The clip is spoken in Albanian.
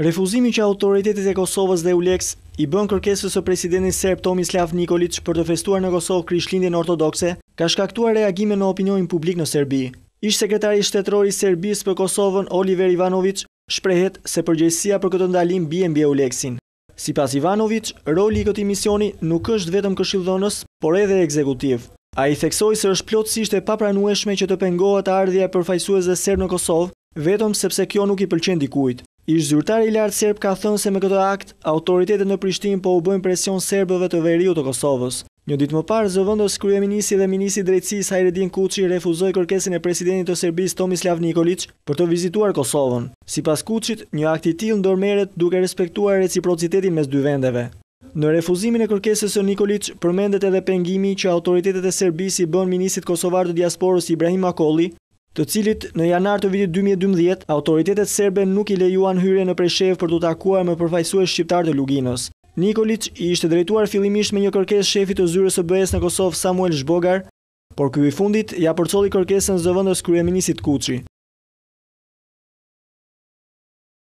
Refuzimi që autoritetit e Kosovës dhe Uleks i bën kërkesës së presidentin Serb Tomislav Nikolic për të festuar në Kosovë krishtlindjen ortodokse, ka shkaktuar reagime në opinionin publik në Serbi. Ish sekretari shtetrori i Serbisë për Kosovën Oliver Ivanovic shprehet se përgjegjësia për këtë ndalim bie mbi Uleksin. Sipas Ivanovic, roli i këtij misioni nuk është vetëm këshilldhënës, por edhe ekzekutiv. A i theksoj se është plotësisht e papranueshme që të pengohet ardhja e përfajsueze serb në Kosovë, vetëm sepse kjo nuk i pëlqen dikujt. Ish zyrtari lartë serb ka thënë se me këtë akt, autoritetet në Prishtin po u bëjnë presion serbëve të veriu të Kosovës. Një ditë më parë, zëvëndës krye minisi dhe minisi drejtsis Hajredin Kuqi refuzoj kërkesin e presidentit të Serbis Tomislav Nikolic për të vizituar Kosovën. Si pas Kuqit, një akt i tilë ndormeret duke respektuar reciprocitetin mes dy vendeve. Në refuzimin e kërkesës e Nikolic, përmendet edhe pengimi që autoritetet e Serbisi i bën minisit Kosovar të diasporës Ibrahim Akoli të cilit në janar të vitit 2012, autoritetet serbe nuk i lejuan hyrje në preshev për të takuar me përfajsu e shqiptar të Luginos. Nikolic i ishte drejtuar fillimisht me një kërkes shefi të zyrës së bëjes në Kosovë Samuel Shbogar, por këvi fundit ja përcoli kërkesën zëvëndës kërëjeminisit Kuqri.